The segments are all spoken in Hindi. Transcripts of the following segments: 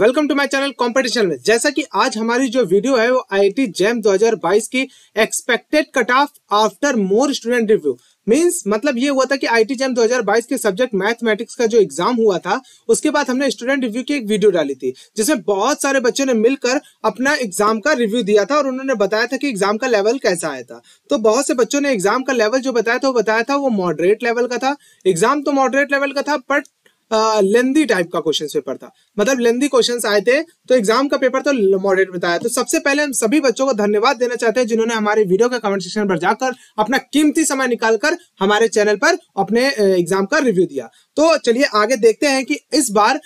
welcome to my channel competition में जैसा कि आज हमारी जो वीडियो है वो आईआईटी जेम 2022 की expected cut off after more student review means मतलब ये हुआ था कि आईटी जेम 2022 के सब्जेक्ट मैथमेटिक्स का जो एग्जाम हुआ था उसके बाद हमने स्टूडेंट रिव्यू की एक वीडियो डाली थी जिसमें बहुत सारे बच्चों ने मिलकर अपना एग्जाम का रिव्यू दिया था और उन्होंने बताया था कि एग्जाम का लेवल कैसा आया था तो बहुत से बच्चों ने एग्जाम का लेवल जो बताया था वो बताया था वो मॉडरेट लेवल का था एग्जाम तो मॉडरेट लेवल का था बट लेंदी टाइप का क्वेश्चन पेपर था मतलब लेंदी क्वेश्चन आए थे तो एग्जाम का पेपर तो मॉडरेट बताया तो सबसे पहले हम सभी बच्चों को धन्यवाद देना चाहते हैं जिन्होंने हमारे वीडियो के कमेंट सेक्शन पर जाकर अपना कीमती समय निकालकर हमारे चैनल पर अपने एग्जाम का रिव्यू दिया तो चलिए आगे देखते हैं कि इस बार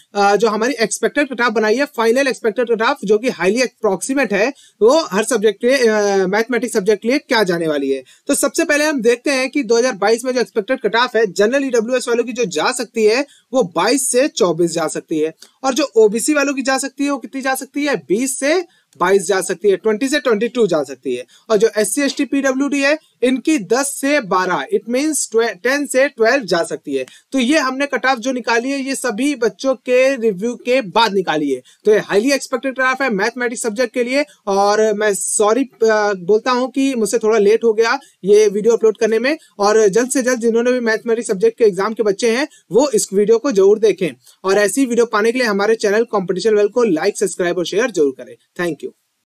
जो हमारी एक्सपेक्टेड कटाफ बनाई है फाइनल एक्सपेक्टेड कटाफ जो कि हाईली अप्रोक्सीमेट है वो हर सब्जेक्ट के लिए मैथमेटिक्स सब्जेक्ट के लिए क्या जाने वाली है तो सबसे पहले हम देखते हैं कि 2022 में जो एक्सपेक्टेड कटाफ है जनरल ईडब्ल्यू e वालों की जो जा सकती है वो 22 से 24 जा सकती है और जो ओबीसी वालों की जा सकती है वो कितनी जा सकती है बीस से बाईस जा सकती है ट्वेंटी से ट्वेंटी टू जा सकती है और जो S C S T PW D है इनकी दस से बारह इट मीन टेन से ट्वेल्व जा सकती है तो ये हमने कट ऑफ जो निकाली है ये सभी बच्चों के रिव्यू के बाद निकाली है तो ये हाईली एक्सपेक्टेड कट ऑफ है मैथमेटिक्स सब्जेक्ट के लिए और मैं सॉरी बोलता हूँ कि मुझसे थोड़ा लेट हो गया ये वीडियो अपलोड करने में और जल्द से जल्द जिन्होंने भी मैथमेटिक्स सब्जेक्ट के एग्जाम के बच्चे हैं वो इस वीडियो को जरूर देखें और ऐसी वीडियो पाने के लिए हमारे चैनल कॉम्पिटिशन वेल को लाइक सब्सक्राइब और शेयर जरूर करें थैंक यू